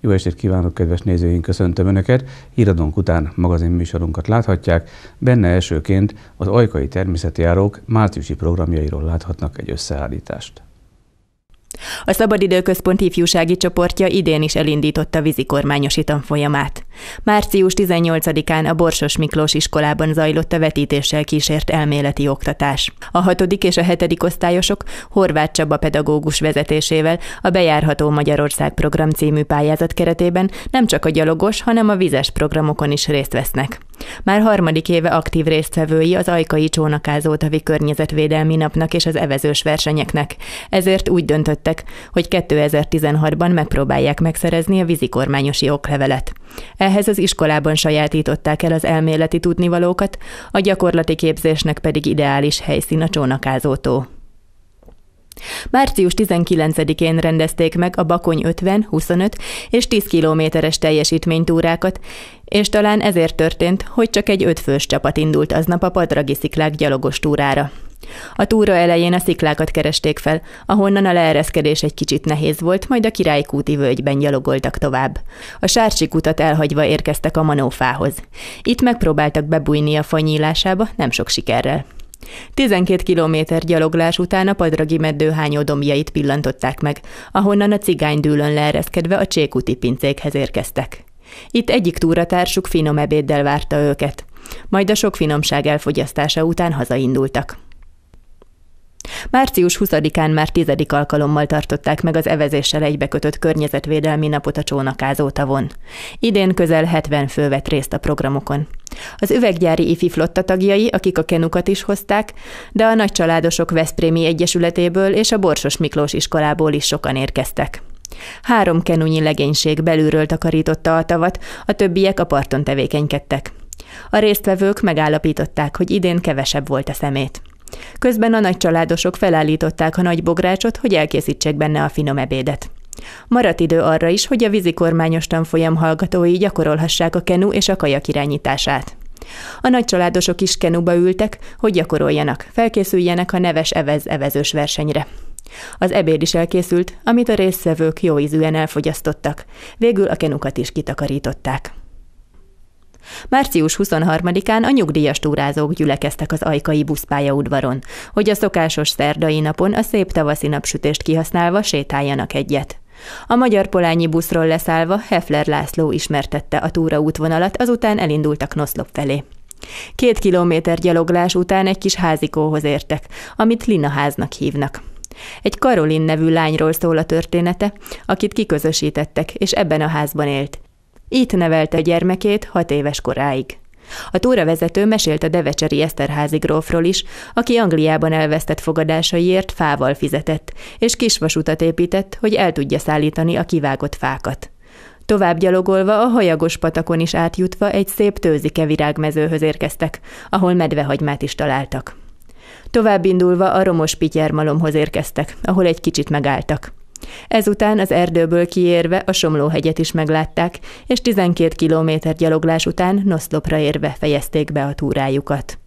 Jó estét kívánok, kedves nézőink, köszöntöm Önöket. Híradónk után magazin műsorunkat láthatják. Benne elsőként az Ajkai Természetjárók márciusi programjairól láthatnak egy összeállítást. A Szabadidőközpont ifjúsági csoportja idén is elindította kormányosi tanfolyamát. Március 18-án a Borsos Miklós iskolában zajlott a vetítéssel kísért elméleti oktatás. A hatodik és a hetedik osztályosok Horváth Csaba pedagógus vezetésével a Bejárható Magyarország program című pályázat keretében nem csak a gyalogos, hanem a vizes programokon is részt vesznek. Már harmadik éve aktív résztvevői az Ajkai Csónakázó Tavi Környezetvédelmi Napnak és az evezős versenyeknek. Ezért úgy döntöttek, hogy 2016-ban megpróbálják megszerezni a vízikormányosi oklevelet. Ehhez az iskolában sajátították el az elméleti tudnivalókat, a gyakorlati képzésnek pedig ideális helyszín a csónakázótó március 19-én rendezték meg a Bakony 50, 25 és 10 kilométeres teljesítménytúrákat, és talán ezért történt, hogy csak egy ötfős csapat indult aznap a padragi sziklák gyalogos túrára. A túra elején a sziklákat keresték fel, ahonnan a leereszkedés egy kicsit nehéz volt, majd a királykúti völgyben gyalogoltak tovább. A sársi kutat elhagyva érkeztek a manófához. Itt megpróbáltak bebújni a fanyílásába, nem sok sikerrel. 12 kilométer gyaloglás után a padragi meddő hányodomjait pillantották meg, ahonnan a cigány dűlön leereszkedve a csékuti pincékhez érkeztek. Itt egyik túratársuk finom ebéddel várta őket, majd a sok finomság elfogyasztása után hazaindultak. Március 20-án már tizedik alkalommal tartották meg az evezéssel egybekötött környezetvédelmi napot a csónakázó tavon. Idén közel 70 fő vett részt a programokon. Az üveggyári ifi flotta tagjai, akik a kenukat is hozták, de a nagycsaládosok Veszprémi Egyesületéből és a Borsos Miklós iskolából is sokan érkeztek. Három kenunyi legénység belülről takarította a tavat, a többiek a parton tevékenykedtek. A résztvevők megállapították, hogy idén kevesebb volt a szemét. Közben a nagycsaládosok felállították a nagy bográcsot, hogy elkészítsék benne a finom ebédet. Maradt idő arra is, hogy a vízikormányos tanfolyam hallgatói gyakorolhassák a kenu és a kajak irányítását. A nagycsaládosok is kenuba ültek, hogy gyakoroljanak, felkészüljenek a neves evez-evezős versenyre. Az ebéd is elkészült, amit a résztvevők jó ízűen elfogyasztottak. Végül a kenukat is kitakarították. Március 23-án a nyugdíjas túrázók gyülekeztek az ajkai buszpályaudvaron, hogy a szokásos szerdai napon a szép tavaszi napsütést kihasználva sétáljanak egyet. A magyar polányi buszról leszállva Hefler László ismertette a túraútvonalat, azután elindultak Noszlop felé. Két kilométer gyaloglás után egy kis házikóhoz értek, amit Lina háznak hívnak. Egy Karolin nevű lányról szól a története, akit kiközösítettek, és ebben a házban élt. Itt nevelte gyermekét hat éves koráig. A túravezető mesélt a Devecseri Eszterházi grófról is, aki Angliában elvesztett fogadásaiért fával fizetett, és kisvasutat épített, hogy el tudja szállítani a kivágott fákat. Tovább gyalogolva a hajagos patakon is átjutva egy szép tőzike virágmezőhöz érkeztek, ahol medvehagymát is találtak. Tovább indulva a romos pityermalomhoz érkeztek, ahol egy kicsit megálltak. Ezután az erdőből kiérve a Somlóhegyet is meglátták, és 12 kilométer gyaloglás után Noszlopra érve fejezték be a túrájukat.